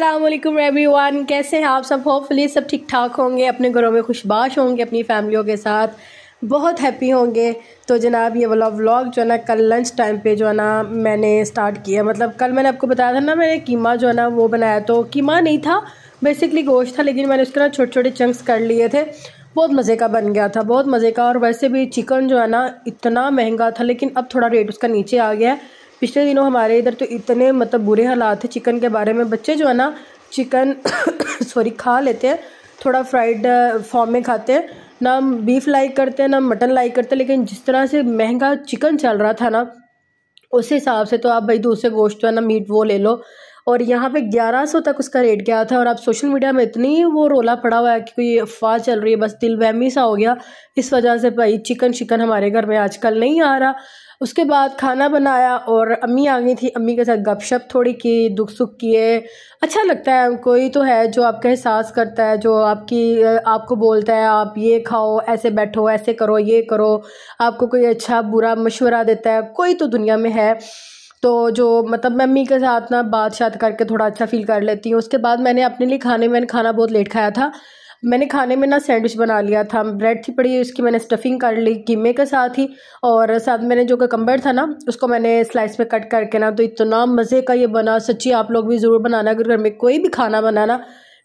Aslam everyone कैसे हैं आप सब होपफुली सब ठीक ठाक होंगे अपने घरों में खुशबाश होंगे अपनी फैमिलियों के साथ बहुत हैप्पी होंगे तो जनाब ये वाला व्लॉग जो है ना कल लंच टाइम पे जो है ना मैंने स्टार्ट किया मतलब कल मैंने आपको बताया था ना मैंने कीमा जो है ना वो बनाया तो कीमा नहीं था बेसिकली गोश्त था लेकिन मैंने उसके ना छोटे छोटे चंक्स कर लिए थे बहुत मज़े का बन गया था बहुत मज़े का और वैसे भी चिकन जो है ना इतना महंगा था लेकिन अब थोड़ा रेट उसका नीचे आ गया है पिछले दिनों हमारे इधर तो इतने मतलब बुरे हालात थे चिकन के बारे में बच्चे जो है ना चिकन सॉरी खा लेते हैं थोड़ा फ्राइड फॉर्म uh, में खाते हैं ना हम बीफ लाइक करते हैं ना मटन लाइक करते हैं लेकिन जिस तरह से महंगा चिकन चल रहा था ना उस हिसाब से तो आप भाई दूसरे गोश्त जो है ना मीट वो ले लो और यहाँ पे 1100 तक उसका रेट गया था और अब सोशल मीडिया में इतनी वो रोला पड़ा हुआ है कि कोई अफवाह चल रही है बस दिल वहमी सा हो गया इस वजह से भाई चिकन शिकन हमारे घर में आजकल नहीं आ रहा उसके बाद खाना बनाया और अम्मी आ गई थी अम्मी के साथ गपशप थोड़ी की दुख सुख किए अच्छा लगता है कोई तो है जो आपका एहसास करता है जो आपकी आपको बोलता है आप ये खाओ ऐसे बैठो ऐसे करो ये करो आपको कोई अच्छा बुरा मशवरा देता है कोई तो दुनिया में है तो जो मतलब मम्मी के साथ ना बात शात करके थोड़ा अच्छा फील कर लेती हूँ उसके बाद मैंने अपने लिए खाने में खाना बहुत लेट खाया था मैंने खाने में ना सैंडविच बना लिया था ब्रेड थी पड़ी उसकी मैंने स्टफिंग कर ली कीमे के साथ ही और साथ मैंने जो ककम्बर था ना उसको मैंने स्लाइस में कट करके ना तो इतना मज़े का ये बना सच्ची आप लोग भी ज़रूर बनाना अगर घर में कोई भी खाना बनाना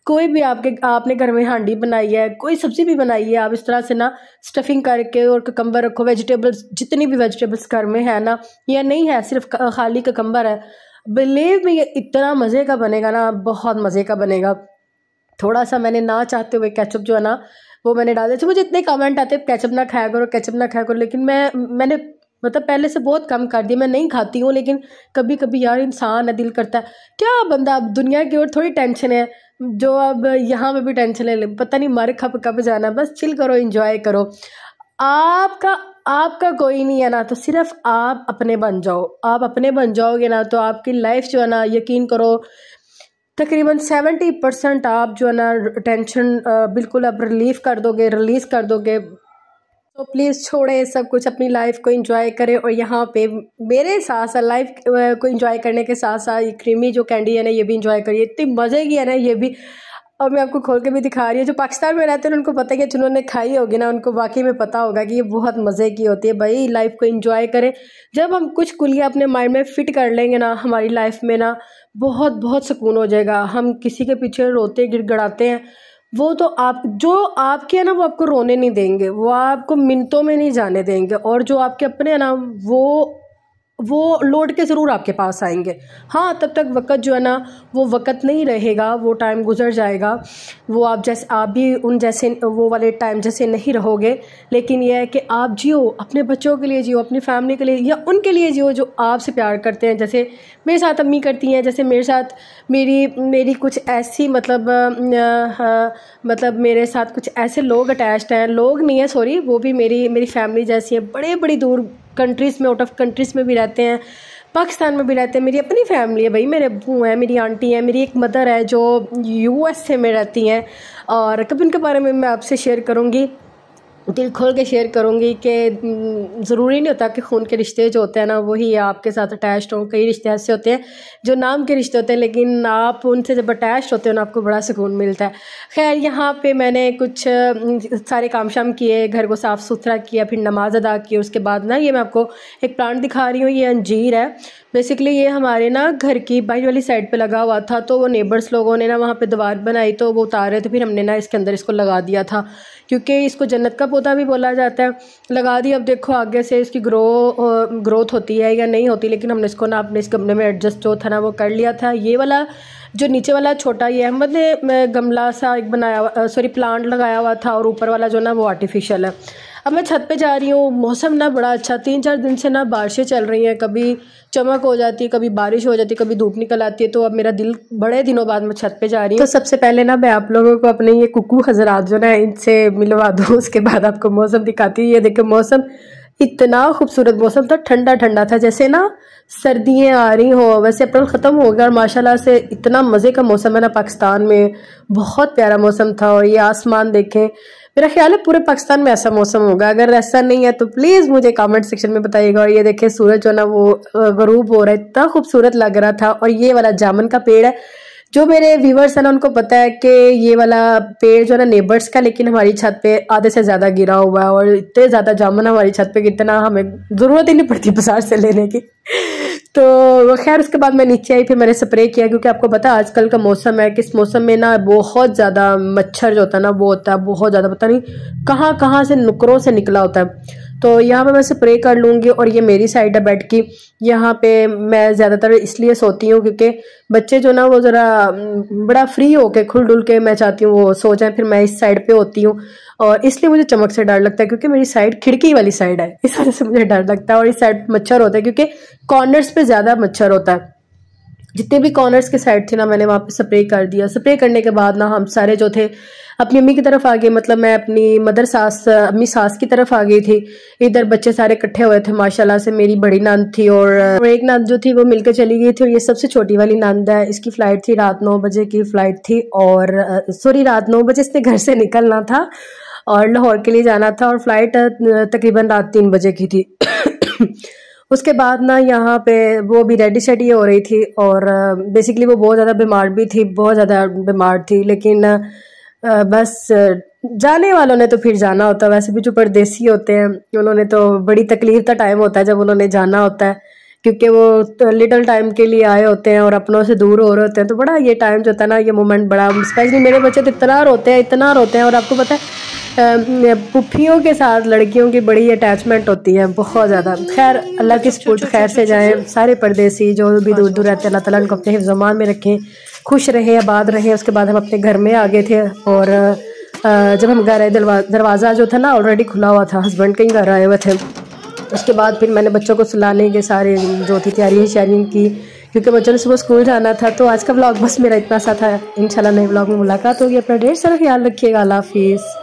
कोई भी आपके आपने घर में हांडी बनाई है कोई सब्ज़ी भी बनाई है आप इस तरह से ना स्टफिंग करके और ककम्बर रखो वेजिटेबल्स जितनी भी वेजिटेबल्स घर में है ना या नहीं है सिर्फ खाली ककम्बर है बिलीव में ये इतना मज़े का बनेगा ना बहुत मज़े का बनेगा थोड़ा सा मैंने ना चाहते हुए कैचअप जो है ना वो मैंने डाले थे अच्छा, मुझे इतने कमेंट आते कैचअप ना खाया करो कैचअप ना खाया करो लेकिन मैं मैंने मतलब पहले से बहुत कम कर दिया मैं नहीं खाती हूँ लेकिन कभी कभी यार इंसान है दिल करता है क्या बंदा अब दुनिया की ओर थोड़ी टेंशन है जो अब यहाँ पर भी टेंशन है पता नहीं मर खप कब जाना बस चिल करो इंजॉय करो आपका आपका कोई नहीं है ना तो सिर्फ आप अपने बन जाओ आप अपने बन जाओगे ना तो आपकी लाइफ जो है ना यकीन करो तकरीबन सेवेंटी परसेंट आप जो है ना टेंशन बिल्कुल आप रिलीफ कर दोगे रिलीज़ कर दोगे तो प्लीज़ छोड़ें सब कुछ अपनी लाइफ को एंजॉय करें और यहाँ पे मेरे साथ साथ लाइफ को एंजॉय करने के साथ साथ ये क्रीमी जो कैंडी है ना ये भी इंजॉय करिए इतनी मज़े की है ना ये भी और मैं आपको खोल के भी दिखा रही हूँ जो पाकिस्तान में रहते हैं उनको पता है कि जिन्होंने खाई होगी ना उनको वाकई में पता होगा कि ये बहुत मज़े की होती है भाई लाइफ को इंजॉय करें जब हम कुछ कुलिया अपने माइंड में फ़िट कर लेंगे ना हमारी लाइफ में ना बहुत बहुत सुकून हो जाएगा हम किसी के पीछे रोते गिड़गड़ाते हैं वो तो आप जो आपके हैं ना वो आपको रोने नहीं देंगे वो आपको मिनटों में नहीं जाने देंगे और जो आपके अपने हैं ना वो वो लौट के ज़रूर आपके पास आएंगे हाँ तब तक वक़्त जो है ना वो वक़्त नहीं रहेगा वो टाइम गुज़र जाएगा वो आप जैसे आप भी उन जैसे वो वाले टाइम जैसे नहीं रहोगे लेकिन यह है कि आप जियो अपने बच्चों के लिए जियो अपनी फैमिली के लिए या उनके लिए जियो जो आपसे प्यार करते हैं जैसे मेरे साथ अम्मी करती हैं जैसे मेरे साथ मेरी मेरी कुछ ऐसी मतलब आ, आ, मतलब मेरे साथ कुछ ऐसे लोग अटैच हैं लोग नहीं हैं सॉरी वो भी मेरी मेरी फैमिली जैसी है बड़े बड़ी दूर कंट्रीज़ में आउट ऑफ कंट्रीज़ में भी रहते हैं पाकिस्तान में भी रहते हैं मेरी अपनी फैमिली है भाई मेरे अबू हैं मेरी आंटी हैं मेरी एक मदर है जो यूएसए में रहती हैं और कभी उनके बारे में मैं आपसे शेयर करूँगी दिल खोल के शेयर करूँगी कि ज़रूरी नहीं होता कि खून के रिश्ते जो होते हैं ना वही आपके साथ अटैच्ड हों कई रिश्ते ऐसे होते हैं जो नाम के रिश्ते होते हैं लेकिन आप उनसे जब अटैच होते हो ना आपको बड़ा सुकून मिलता है खैर यहाँ पे मैंने कुछ सारे काम शाम किए घर को साफ़ सुथरा किया फिर नमाज़ अदा की उसके बाद ना ये मैं आपको एक प्लांट दिखा रही हूँ ये अंजीर है बेसिकली ये हमारे ना घर की बाई वाली साइड पे लगा हुआ था तो वो नेबर्स लोगों ने ना वहाँ पे दीवार बनाई तो वो उतार रहे थे फिर हमने ना इसके अंदर इसको लगा दिया था क्योंकि इसको जन्नत का पौधा भी बोला जाता है लगा दिया अब देखो आगे से इसकी ग्रो ग्रोथ होती है या नहीं होती लेकिन हमने इसको ना अपने इस गमले में एडजस्ट जो था ना वो कर लिया था ये वाला जो नीचे वाला छोटा ये मतलब, अहमद ने गमला सा एक बनाया हुआ सॉरी प्लांट लगाया हुआ था और ऊपर वाला जो ना वो आर्टिफिशियल है अब मैं छत पे जा रही हूँ मौसम ना बड़ा अच्छा तीन चार दिन से ना बारिशें चल रही हैं कभी चमक हो जाती है कभी बारिश हो जाती है कभी धूप निकल आती है तो अब मेरा दिल बड़े दिनों बाद मैं छत पे जा रही हूँ तो सबसे पहले ना मैं आप लोगों को अपने ये कुकू हजरात जो ना इनसे मिलवा दूँ उसके बाद आपको मौसम दिखाती हूँ ये देखो मौसम इतना खूबसूरत मौसम था ठंडा ठंडा था जैसे ना सर्दियाँ आ रही हो वैसे अप्रैल ख़त्म हो गया और माशाल्लाह से इतना मज़े का मौसम है ना पाकिस्तान में बहुत प्यारा मौसम था और ये आसमान देखें मेरा ख्याल है पूरे पाकिस्तान में ऐसा मौसम होगा अगर ऐसा नहीं है तो प्लीज़ मुझे कमेंट सेक्शन में बताइएगा और ये देखिए सूरज जो ना वो गरूब हो रहा है इतना खूबसूरत लग रहा था और ये वाला जामन का पेड़ है जो मेरे व्यूवर्स हैं ना उनको पता है कि ये वाला पेड़ जो है ना नेबर्स का लेकिन हमारी छत पे आधे से ज़्यादा गिरा हुआ है और इतने ज़्यादा जामुन हमारी छत पे गिरते ना हमें ज़रूरत ही नहीं पड़ती बाजार से लेने की तो खैर उसके बाद मैं नीचे आई फिर मैंने स्प्रे किया क्योंकि आपको पता है आजकल का मौसम है किस मौसम में ना बहुत ज़्यादा मच्छर जो होता है ना वो होता है बहुत ज़्यादा पता नहीं कहाँ कहाँ से नुकरों से निकला होता है तो यहाँ पे मैं स्प्रे प्रे कर लूँगी और ये मेरी साइड है बेड की यहाँ पे मैं ज़्यादातर इसलिए सोती हूँ क्योंकि बच्चे जो ना वो ज़रा बड़ा फ्री होके खुल डुल के मैं चाहती हूँ वो सो जाए फिर मैं इस साइड पे होती हूँ और इसलिए मुझे चमक से डर लगता है क्योंकि मेरी साइड खिड़की वाली साइड है इस वजह से मुझे डर लगता है और इस साइड मच्छर होता है क्योंकि कॉर्नर्स पर ज़्यादा मच्छर होता है जितने भी कॉर्नर्स के साइड थे ना मैंने वहाँ पे स्प्रे कर दिया स्प्रे करने के बाद ना हम सारे जो थे अपनी अम्मी की तरफ आ गए मतलब मैं अपनी मदर सास अम्मी सास की तरफ आ गई थी इधर बच्चे सारे इकट्ठे हुए थे माशाल्लाह से मेरी बड़ी नंद थी और एक नंद जो थी वो मिलकर चली गई थी और ये सबसे छोटी वाली नंद है इसकी फ़्लाइट थी रात नौ बजे की फ़्लाइट थी और सॉरी रात नौ बजे इसने घर से निकलना था और लाहौर के लिए जाना था और फ्लाइट तकरीबन रात तीन बजे की थी उसके बाद ना यहाँ पे वो भी रेडी शेडी हो रही थी और बेसिकली वो बहुत ज़्यादा बीमार भी थी बहुत ज़्यादा बीमार थी लेकिन बस जाने वालों ने तो फिर जाना होता है वैसे भी जो परदेसी होते हैं उन्होंने तो बड़ी तकलीफ का टाइम होता है जब उन्होंने जाना होता है क्योंकि वो तो लिटिल टाइम के लिए आए होते हैं और अपनों से दूर हो रहे होते हैं तो बड़ा ये टाइम जो होता है ना ये मोमेंट बड़ा स्पेशली मेरे बच्चे तो इतना रोते हैं इतना रोते हैं और आपको पता है पुफियों के साथ लड़कियों की बड़ी अटैचमेंट होती है बहुत ज़्यादा खैर अल्लाह की सपोर्ट खैर से जाएँ सारे परदेसी जो भी दूर दूर रहते हैं अल्लाह ताला उनको अपने हिफ्जमान में रखें खुश रहें आबाद रहें उसके बाद हम अपने घर में आ गए थे और जब हम घर आए दरवाज़ा जो था ना ऑलरेडी खुला हुआ था हस्बैंड कहीं घर आए हुए थे उसके बाद फिर मैंने बच्चों को सुलाने के सारे जो थी तैयारी शायरी की क्योंकि बच्चों ने सुबह स्कूल जाना था तो आज का ब्लॉग बस मेरा इतना सा था इंशाल्लाह नए ब्लॉग में मुलाकात होगी अपना ढेर सारा ख्याल रखिएगा अल्लाह हाफिज़